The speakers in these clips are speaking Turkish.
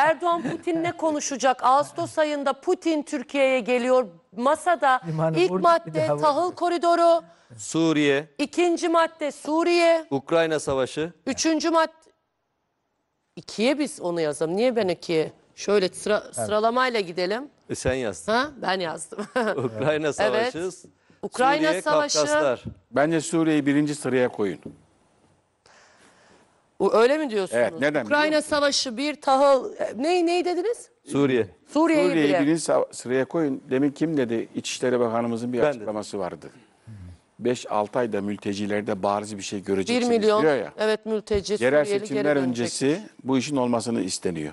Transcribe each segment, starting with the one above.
Erdoğan Putin'le konuşacak. Ağustos ayında Putin Türkiye'ye geliyor. Masada İmanım, ilk orada madde tahıl koridoru, Suriye, ikinci madde Suriye, Ukrayna Savaşı. üçüncü madde... İkiye biz onu yazalım. Niye ben ikiye? Şöyle sıra, sıralamayla gidelim. E, sen yazdın. Ha? Ben yazdım. Ukrayna Savaşı. Ukrayna Suriye, Savaşı. Kafkaslar. Bence Suriye'yi birinci sıraya koyun. Bu öyle mi diyorsunuz? Evet, neden? Ukrayna Savaşı bir tahıl e, ne neyi dediniz? Suriye. Suriye'yi Suriye'yi bile. Suriye'yi sıraya koyun. Demin kim dedi? İçişleri Bakanımızın bir Ben dedim. açıklaması vardı. 5-6 ayda mültecilerde bariz bir şey göreceksiniz. Bir milyon diyor ya. evet mülteci Yerel Suriyeli seçimler öncesi bu işin olmasını isteniyor.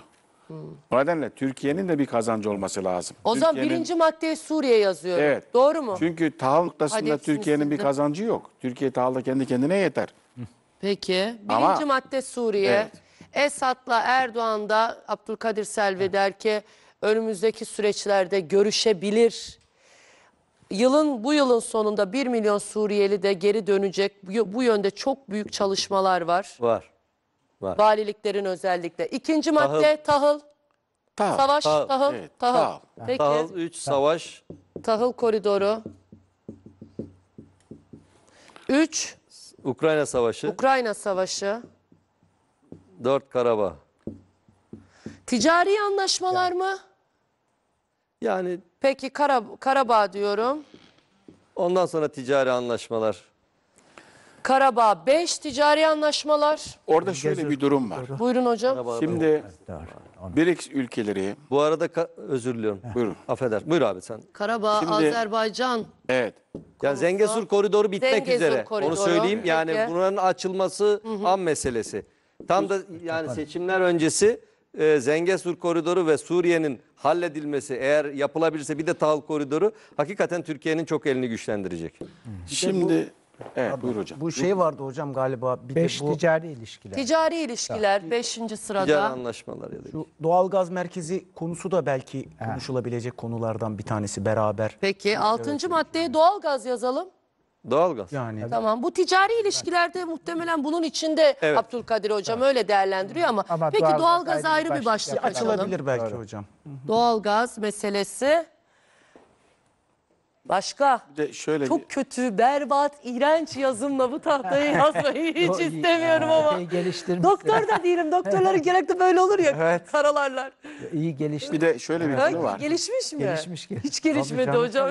O nedenle Türkiye'nin de bir kazancı olması lazım. O zaman birinci maddeye Suriye yazıyor. Evet. Doğru mu? Çünkü tahıl noktasında Türkiye'nin bir kazancı yok. Türkiye tahılda kendi kendine yeter. Peki. Birinci Ama- madde Suriye. Evet. Esad'la Erdoğan da Abdülkadir Selvi der ki önümüzdeki süreçlerde görüşebilir. Yılın bu yılın sonunda 1 milyon Suriyeli de geri dönecek. Bu, bu yönde çok büyük çalışmalar var. Var. Var. Valiliklerin özellikle. İkinci madde tahıl. Tahıl. Savaş tahıl. Tahıl, Tahıl. evet, tahıl. Peki. Tahıl 3 savaş. Tahıl koridoru. 3. Ukrayna Savaşı, Ukrayna Savaşı, Dört Karabağ. ticari anlaşmalar mı? Yani Peki Kara, Karabağ diyorum. ondan sonra ticari anlaşmalar. Karabağ 5 ticari anlaşmalar. Orada şöyle bir durum var. Buyurun hocam. Şimdi BRICS ülkeleri Bu arada özür diliyorum. Buyurun. Affeder. Buyur abi sen. Karabağ, Şimdi- Azerbaycan. evet Yani Zengesur koridoru bitmek Zengezur üzere. koridoru, Onu söyleyeyim. Yani peki. buranın açılması an meselesi. Tam da yani seçimler öncesi e, Zengesur koridoru ve Suriye'nin halledilmesi eğer yapılabilirse bir de Tal koridoru hakikaten Türkiye'nin çok elini güçlendirecek. şimdi Evet Abi, buyur hocam. Bu şey vardı hocam galiba. Bir Beş de bu, ticari ilişkiler. Ticari ilişkiler ya. beşinci sırada. Ticari anlaşmalar ya da. Şu şey. doğalgaz merkezi konusu da belki He. konuşulabilecek konulardan bir tanesi beraber. Peki altıncı evet. maddeye doğalgaz yazalım. Doğalgaz. Yani. Tamam bu ticari ilişkilerde muhtemelen bunun içinde evet. Abdülkadir hocam evet. öyle değerlendiriyor ama, ama peki doğalgaz, doğalgaz ayrı bir başlık açılabilir belki Doğru. hocam. Doğalgaz meselesi Başka. Bir de şöyle Çok bir... kötü, berbat, iğrenç yazımla bu tahtayı yazmayı hiç istemiyorum ama. Şey Doktor da değilim. Doktorların genellikle böyle olur ya. Evet. Karalarlar. İyi gelişti. Bir de şöyle bir konu var. Gelişmiş mi? Gelişmiş. gelişmiş. Hiç gelişmedi Tabii hocam.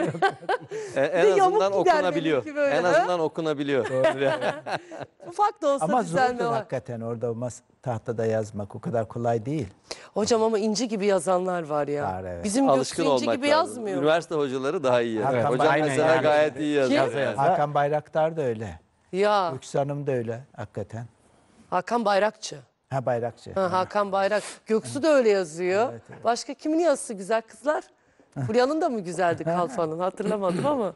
E, en, azından okunabiliyor. Böyle, en azından okunabiliyor. En azından okunabiliyor. Ufak da olsa Ama zordur hakikaten orada mas tahtada yazmak o kadar kolay değil. Hocam ama inci gibi yazanlar var ya. Var, evet. Bizim Alışkın Göksu inci olmak gibi lazım. yazmıyor. Üniversite hocaları daha iyi yazıyor. Evet, Hocam aynen mesela yani. gayet iyi yazıyor. Kim? Hakan Bayraktar da öyle. Ya Yüksel Hanım da öyle hakikaten. Hakan Bayrakçı. Ha Bayrakçı. Ha, Hakan Bayrak. Göksu da öyle yazıyor. Evet, evet. Başka kimin yazısı güzel kızlar? Fulya'nın da mı güzeldi Kalfa'nın hatırlamadım ama.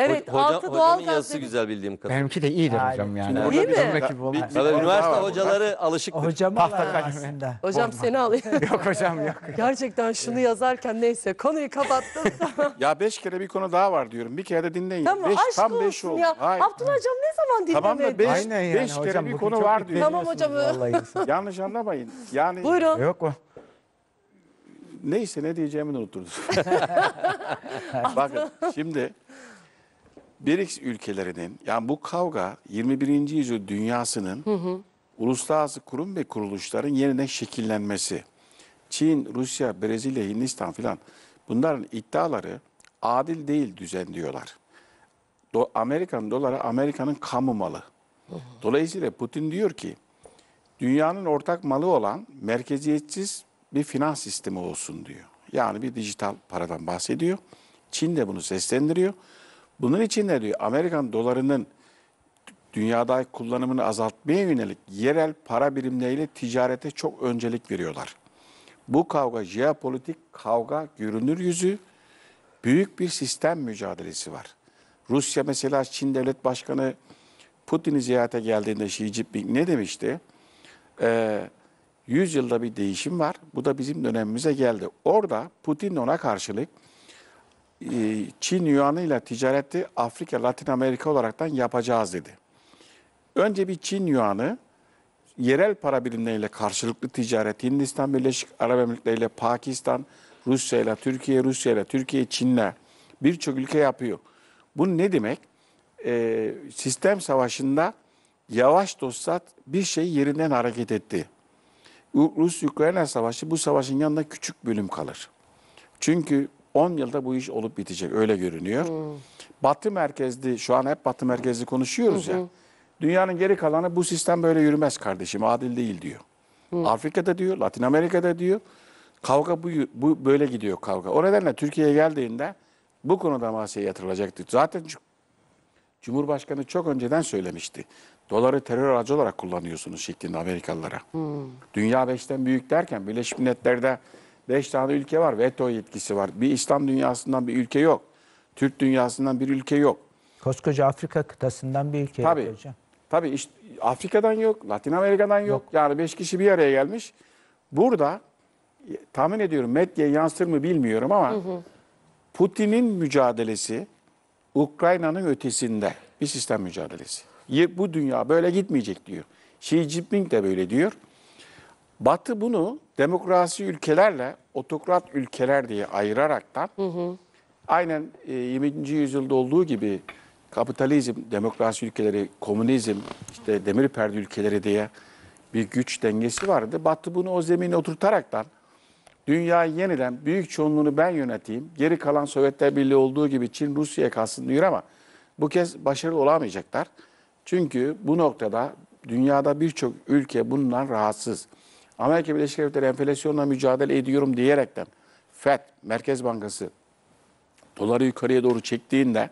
Evet, Ho- altı hocam, doğal hocamın yazısı güzel bildiğim kadar. Benimki de iyi Aynen. hocam yani. Orada İyi mi? bizim rakip olmaz. Tabii üniversite hocaları alışıktır. Hocam Tahta kalem. aslında. Hocam seni alayım. Yok hocam yok. Gerçekten şunu yazarken neyse konuyu kapattım. Ya beş kere bir konu daha var diyorum. Bir kere de dinleyin. tamam beş, aşk tam beş oldu. ya. Hayır. Abdullah hocam ne zaman dinlemedi? Tamam da beş, Aynen yani beş kere bir konu var diyorum. Tamam hocam. Vallahi insan. Yanlış anlamayın. Yani Buyurun. yok mu? neyse ne diyeceğimi de Bakın şimdi BRICS ülkelerinin yani bu kavga 21. yüzyıl dünyasının hı hı. uluslararası kurum ve kuruluşların yerine şekillenmesi. Çin, Rusya, Brezilya, Hindistan filan bunların iddiaları adil değil düzen diyorlar. Do Amerikan doları Amerika'nın kamu malı. Hı hı. Dolayısıyla Putin diyor ki dünyanın ortak malı olan merkeziyetsiz bir finans sistemi olsun diyor. Yani bir dijital paradan bahsediyor. Çin de bunu seslendiriyor. Bunun için de diyor Amerikan dolarının dünyada kullanımını azaltmaya yönelik yerel para birimleriyle ticarete çok öncelik veriyorlar. Bu kavga jeopolitik kavga görünür yüzü büyük bir sistem mücadelesi var. Rusya mesela Çin Devlet Başkanı Putin'i ziyarete geldiğinde Xi Jinping ne demişti? Ee, 100 yılda bir değişim var. Bu da bizim dönemimize geldi. Orada Putin ona karşılık ee, Çin Yuanı ile ticareti Afrika, Latin Amerika olaraktan yapacağız dedi. Önce bir Çin Yuanı yerel para birimleriyle karşılıklı ticaret Hindistan, Birleşik Arap Emirlikleri ile Pakistan, Rusya ile Türkiye, Rusya ile Türkiye, Çin'le birçok ülke yapıyor. Bu ne demek? Ee, sistem savaşında yavaş dostat bir şey yerinden hareket etti. Rus-Ukrayna savaşı bu savaşın yanında küçük bölüm kalır. Çünkü 10 yılda bu iş olup bitecek öyle görünüyor. Hmm. Batı merkezli şu an hep batı merkezli konuşuyoruz hmm. ya. Dünyanın geri kalanı bu sistem böyle yürümez kardeşim adil değil diyor. Hmm. Afrika'da diyor, Latin Amerika'da diyor. Kavga bu, bu böyle gidiyor kavga. O nedenle Türkiye'ye geldiğinde bu konuda masaya yatırılacaktı. Zaten Cumhurbaşkanı çok önceden söylemişti. Doları terör aracı olarak kullanıyorsunuz şeklinde Amerikalılara. Hmm. Dünya beşten büyük derken Birleşmiş Milletler'de Beş tane ülke var. Veto yetkisi var. Bir İslam dünyasından bir ülke yok. Türk dünyasından bir ülke yok. Koskoca Afrika kıtasından bir ülke tabii, yok hocam. Tabii işte Afrika'dan yok, Latin Amerika'dan yok. yok. Yani beş kişi bir araya gelmiş. Burada tahmin ediyorum medyaya yansır mı bilmiyorum ama Putin'in mücadelesi Ukrayna'nın ötesinde bir sistem mücadelesi. Bu dünya böyle gitmeyecek diyor. Xi Jinping de böyle diyor. Batı bunu demokrasi ülkelerle otokrat ülkeler diye ayıraraktan hı hı. aynen e, 20. yüzyılda olduğu gibi kapitalizm, demokrasi ülkeleri, komünizm, işte demir perde ülkeleri diye bir güç dengesi vardı. Batı bunu o zemine oturtaraktan dünyayı yeniden büyük çoğunluğunu ben yöneteyim. Geri kalan Sovyetler Birliği olduğu gibi Çin Rusya'ya kalsın diyor ama bu kez başarılı olamayacaklar. Çünkü bu noktada dünyada birçok ülke bundan rahatsız. Amerika Birleşik Devletleri enflasyonla mücadele ediyorum diyerekten FED, Merkez Bankası doları yukarıya doğru çektiğinde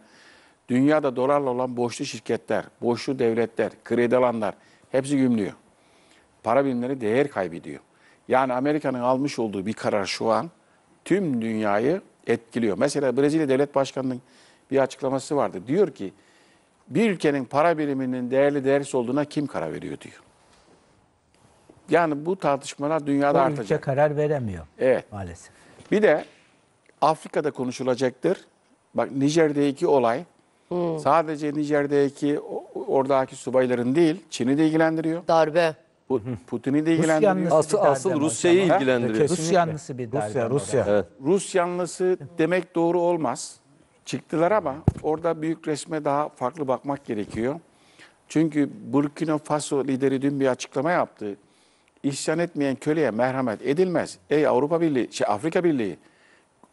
dünyada dolarla olan borçlu şirketler, borçlu devletler, kredi alanlar hepsi gümlüyor. Para birimleri değer kaybediyor. Yani Amerika'nın almış olduğu bir karar şu an tüm dünyayı etkiliyor. Mesela Brezilya Devlet Başkanı'nın bir açıklaması vardı. Diyor ki bir ülkenin para biriminin değerli değersiz olduğuna kim karar veriyor diyor. Yani bu tartışmalar dünyada o artacak. Ülke karar veremiyor evet. maalesef. Bir de Afrika'da konuşulacaktır. Bak Nijer'deki olay hmm. sadece Nijer'deki oradaki subayların değil Çin'i de ilgilendiriyor. Darbe. Putin'i de ilgilendiriyor. Asıl, asıl Rusya'yı ilgilendiriyor. Rus yanlısı bir darbe. Rusya, Rusya. Evet. Rus yanlısı demek doğru olmaz. Çıktılar ama orada büyük resme daha farklı bakmak gerekiyor. Çünkü Burkina Faso lideri dün bir açıklama yaptı. İsyan etmeyen köleye merhamet edilmez. Ey Avrupa Birliği, şey Afrika Birliği,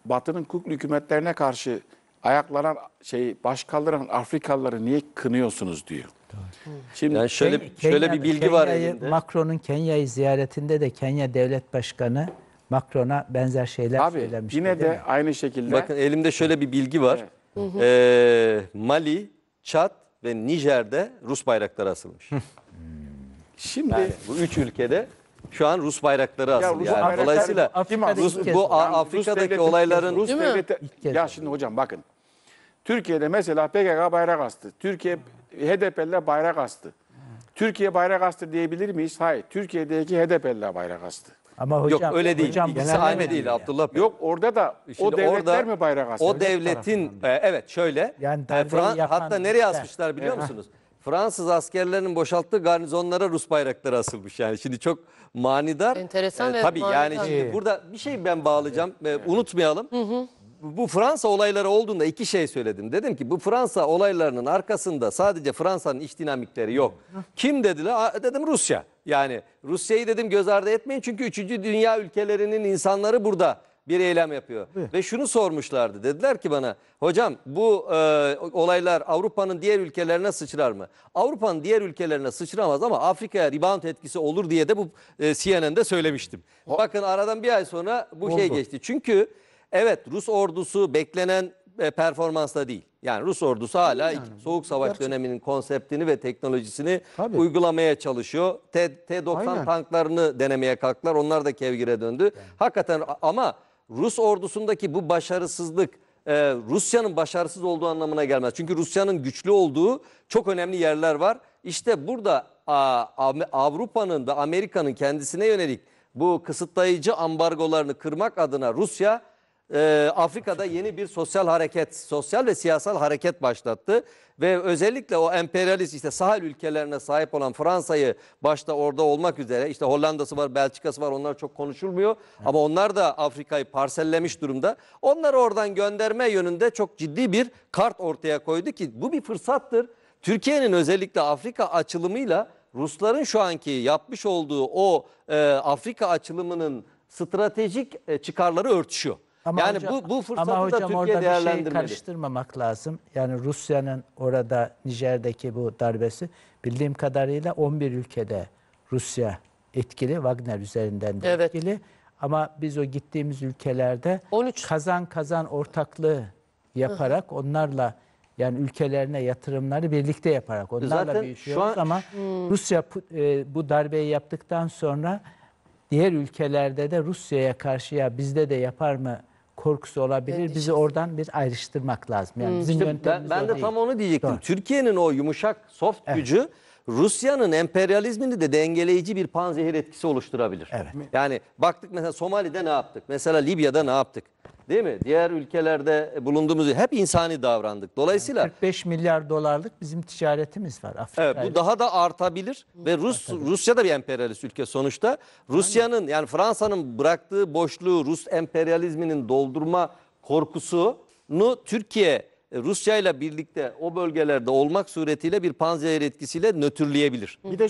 Batı'nın kuklu hükümetlerine karşı ayaklanan şey baş kaldıran Afrikalıları niye kınıyorsunuz diyor. Şimdi yani şöyle Ken, şöyle bir bilgi var elinde. Macron'un Kenya'yı ziyaretinde de Kenya Devlet Başkanı Macron'a benzer şeyler Abi, söylemiş. Yine de mi? aynı şekilde. Bakın elimde şöyle bir bilgi var. Evet. Ee, Mali, Çat ve Nijer'de Rus bayrakları asılmış. Şimdi yani bu üç ülkede şu an Rus bayrakları asıl ya, yani. Dolayısıyla Afrika'da Rus, bu yani Afrika'daki Rus olayların Rus devleti ya şimdi hocam bakın. Türkiye'de mesela PKK bayrak astı. Türkiye HDP'liler bayrak astı. Türkiye bayrak astı diyebilir miyiz? Hayır. Türkiye'deki HDP'liler bayrak astı. Ama hocam, Yok öyle değil. Hocam, İkisi aynı yani. değil Abdullah Bey. Yok orada da Şimdi o devletler orada, mi bayrak astı? O devletin e, evet şöyle yani e, Fran, hatta nereye asmışlar biliyor evet. musunuz? Fransız askerlerinin boşalttığı garnizonlara Rus bayrakları asılmış yani. Şimdi çok manidar. Enteresan ee, ve Tabii yani şimdi ee, burada bir şey ben bağlayacağım. Ee, unutmayalım. Bu Fransa olayları olduğunda iki şey söyledim. Dedim ki bu Fransa olaylarının arkasında sadece Fransa'nın iç dinamikleri yok. Kim dediler? Dedim Rusya. Yani Rusya'yı dedim göz ardı etmeyin çünkü 3. Dünya ülkelerinin insanları burada bir eylem yapıyor. Evet. Ve şunu sormuşlardı. Dediler ki bana hocam bu e, olaylar Avrupa'nın diğer ülkelerine sıçrar mı? Avrupa'nın diğer ülkelerine sıçramaz ama Afrika'ya rebound etkisi olur diye de bu e, CNN'de söylemiştim. Ha. Bakın aradan bir ay sonra bu şey Oldu. şey geçti. Çünkü evet Rus ordusu beklenen e, performansla değil. Yani Rus ordusu hala yani, soğuk savaş gerçekten. döneminin konseptini ve teknolojisini Tabii. uygulamaya çalışıyor. T, T-90 Aynen. tanklarını denemeye kalktılar. Onlar da kevgire döndü. Yani. Hakikaten ama Rus ordusundaki bu başarısızlık e, Rusya'nın başarısız olduğu anlamına gelmez. Çünkü Rusya'nın güçlü olduğu çok önemli yerler var. İşte burada Avrupa'nın da Amerika'nın kendisine yönelik bu kısıtlayıcı ambargolarını kırmak adına Rusya e, Afrika'da yeni bir sosyal hareket, sosyal ve siyasal hareket başlattı. Ve özellikle o emperyalist işte sahil ülkelerine sahip olan Fransa'yı başta orada olmak üzere işte Hollanda'sı var, Belçika'sı var onlar çok konuşulmuyor. Ama onlar da Afrika'yı parsellemiş durumda. Onları oradan gönderme yönünde çok ciddi bir kart ortaya koydu ki bu bir fırsattır. Türkiye'nin özellikle Afrika açılımıyla Rusların şu anki yapmış olduğu o e, Afrika açılımının stratejik e, çıkarları örtüşüyor. Ama yani hocam, bu bu fırsatı ama hocam da Türkiye orada değerlendirmeli. Bir şey karıştırmamak lazım. Yani Rusya'nın orada Nijer'deki bu darbesi bildiğim kadarıyla 11 ülkede Rusya etkili, Wagner üzerinden de evet. etkili. Ama biz o gittiğimiz ülkelerde 13. kazan kazan ortaklığı yaparak Hı. onlarla yani ülkelerine yatırımları birlikte yaparak onlarla Zaten büyütüyoruz şu an, ama hmm. Rusya e, bu darbeyi yaptıktan sonra diğer ülkelerde de Rusya'ya karşı ya bizde de yapar mı korkusu olabilir. Bizi şey. oradan bir ayrıştırmak lazım. Yani hmm. bizim işte ben, ben de değil. tam onu diyecektim. Türkiye'nin o yumuşak soft evet. gücü Rusya'nın emperyalizmini de dengeleyici bir panzehir etkisi oluşturabilir. Evet. Yani baktık mesela Somali'de ne yaptık? Mesela Libya'da ne yaptık? Değil mi? Diğer ülkelerde bulunduğumuz hep insani davrandık. Dolayısıyla yani 45 milyar dolarlık bizim ticaretimiz var Afrika'yla. Evet, bu daha da artabilir ve Rus artabilir. Rusya da bir emperyalist ülke sonuçta. Rusya'nın yani Fransa'nın bıraktığı boşluğu Rus emperyalizminin doldurma korkusunu Türkiye e, Rusya ile birlikte o bölgelerde olmak suretiyle bir panzer etkisiyle nötrleyebilir. Bir de